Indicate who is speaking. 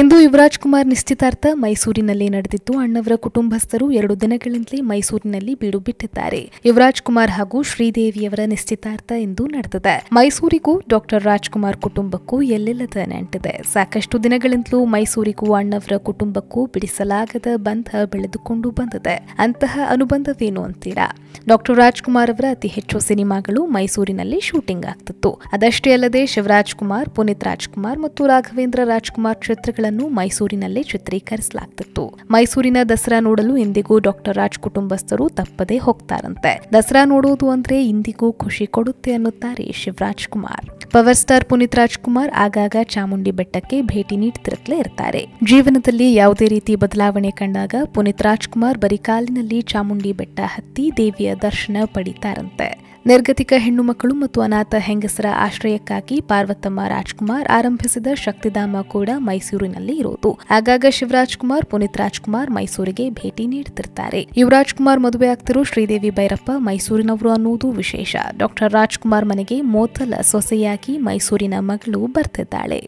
Speaker 1: ಇಂದು ಯುವರಾಜ್ ಕುಮಾರ್ ನಿಶ್ಚಿತಾರ್ಥ ಮೈಸೂರಿನಲ್ಲಿ ನಡೆದಿತ್ತು ಅಣ್ಣವರ ಕುಟುಂಬಸ್ಥರು ಎರಡು ದಿನಗಳಿಂದಲೇ ಮೈಸೂರಿನಲ್ಲಿ ಬೀಡು ಬಿಟ್ಟಿದ್ದಾರೆ ಯುವರಾಜ್ ಕುಮಾರ್ ಹಾಗೂ ಶ್ರೀದೇವಿಯವರ ನಿಶ್ಚಿತಾರ್ಥ ಇಂದು ನಡೆದಿದೆ ಮೈಸೂರಿಗೂ ಡಾಕ್ಟರ್ ರಾಜ್ಕುಮಾರ್ ಕುಟುಂಬಕ್ಕೂ ಎಲ್ಲೆಲ್ಲದ ನೆಂಟಿದೆ ಸಾಕಷ್ಟು ದಿನಗಳಿಂದಲೂ ಮೈಸೂರಿಗೂ ಅಣ್ಣವರ ಕುಟುಂಬಕ್ಕೂ ಬಿಡಿಸಲಾಗದ ಬಂಧ ಬೆಳೆದುಕೊಂಡು ಬಂದಿದೆ ಅಂತಹ ಅನುಬಂಧವೇನು ಅಂತೀರಾ ಡಾಕ್ಟರ್ ರಾಜ್ಕುಮಾರ್ ಅವರ ಅತಿ ಹೆಚ್ಚು ಸಿನಿಮಾಗಳು ಮೈಸೂರಿನಲ್ಲಿ ಶೂಟಿಂಗ್ ಆಗ್ತಿತ್ತು ಅದಷ್ಟೇ ಅಲ್ಲದೆ ಶಿವರಾಜ್ ಕುಮಾರ್ ಪುನೀತ್ ರಾಜ್ಕುಮಾರ್ ಮತ್ತು ರಾಘವೇಂದ್ರ ರಾಜ್ಕುಮಾರ್ ಕ್ಷೇತ್ರ ಚಿತ್ರಗಳನ್ನು ಮೈಸೂರಿನಲ್ಲೇ ಚಿತ್ರೀಕರಿಸಲಾಗ್ತಿತ್ತು ಮೈಸೂರಿನ ದಸರಾ ನೋಡಲು ಎಂದಿಗೂ ಡಾಕ್ಟರ್ ರಾಜ್ ಕುಟುಂಬಸ್ಥರು ತಪ್ಪದೇ ಹೋಗ್ತಾರಂತೆ ದಸರಾ ನೋಡೋದು ಅಂದ್ರೆ ಇಂದಿಗೂ ಖುಷಿ ಕೊಡುತ್ತೆ ಅನ್ನುತ್ತಾರೆ ಶಿವರಾಜ್ ಕುಮಾರ್ ಪವರ್ ಸ್ಟಾರ್ ಪುನೀತ್ ರಾಜ್ಕುಮಾರ್ ಆಗಾಗ ಚಾಮುಂಡಿ ಬೆಟ್ಟಕ್ಕೆ ಭೇಟಿ ನೀಡುತ್ತಿರುತ್ತಲೇ ಇರ್ತಾರೆ ಜೀವನದಲ್ಲಿ ಯಾವುದೇ ರೀತಿ ಬದಲಾವಣೆ ಕಂಡಾಗ ಪುನೀತ್ ರಾಜ್ಕುಮಾರ್ ಬರೀ ಕಾಲಿನಲ್ಲಿ ಚಾಮುಂಡಿ ಬೆಟ್ಟ ಹತ್ತಿ ದೇವಿಯ ದರ್ಶನ ಪಡಿತಾರಂತೆ ನಿರ್ಗತಿಕ ಹೆಣ್ಣು ಮಕ್ಕಳು ಮತ್ತು ಅನಾಥ ಹೆಂಗಸರ ಆಶ್ರಯಕ್ಕಾಗಿ ಪಾರ್ವತಮ್ಮ ರಾಜ್ಕುಮಾರ್ ಆರಂಭಿಸಿದ ಶಕ್ತಿಧಾಮ ಕೂಡ ಮೈಸೂರಿನಲ್ಲಿ ಇರೋದು ಆಗಾಗ ಶಿವರಾಜ್ ಕುಮಾರ್ ಪುನೀತ್ ರಾಜ್ಕುಮಾರ್ ಮೈಸೂರಿಗೆ ಭೇಟಿ ನೀಡುತ್ತಿರ್ತಾರೆ ಯುವರಾಜ್ಕುಮಾರ್ ಕುಮಾರ್ ಮದುವೆ ಆಗ್ತಿರೋ ಶ್ರೀದೇವಿ ಭೈರಪ್ಪ ಮೈಸೂರಿನವರು ಅನ್ನುವುದು ವಿಶೇಷ ಡಾಕ್ಟರ್ ರಾಜ್ಕುಮಾರ್ ಮನೆಗೆ ಮೋತಲ ಸೊಸೆಯಾಗಿ ಮೈಸೂರಿನ ಮಗಳು ಬರ್ತಿದ್ದಾಳೆ